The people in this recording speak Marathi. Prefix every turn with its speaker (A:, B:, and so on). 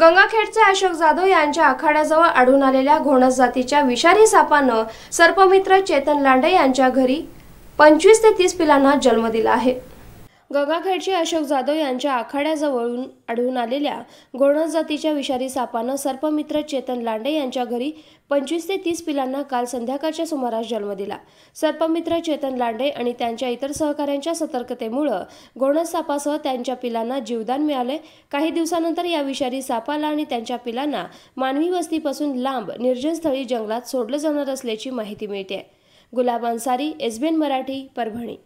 A: गंगाखेडचे अशोक जाधव यांच्या आखाड्याजवळ आढळून आलेल्या घोणस जातीच्या विषारी सापानं सर्पमित्र चेतन लांडे यांच्या घरी पंचवीस ते तीस पिलांना जन्म दिला आहे गंगाखेडचे अशोक जाधव यांच्या आखाड्याजवळून आढळून आलेल्या गोणस जातीच्या विषारी सापानं सर्पमित्र चेतन लांडे यांच्या घरी पंचवीस ते तीस पिलांना काल संध्याकाळच्या सुमारास जन्म दिला सर्पमित्र चेतन लांडे आणि त्यांच्या इतर सहकाऱ्यांच्या सतर्कतेमुळं गोणस सापासह त्यांच्या पिलांना जीवदान मिळाले काही दिवसानंतर या विषारी सापाला आणि त्यांच्या पिलांना मानवी वस्तीपासून लांब निर्जनस्थळी जंगलात सोडलं जाणार असल्याची माहिती मिळते गुलाब अन्सारी एसबीएन मराठी परभणी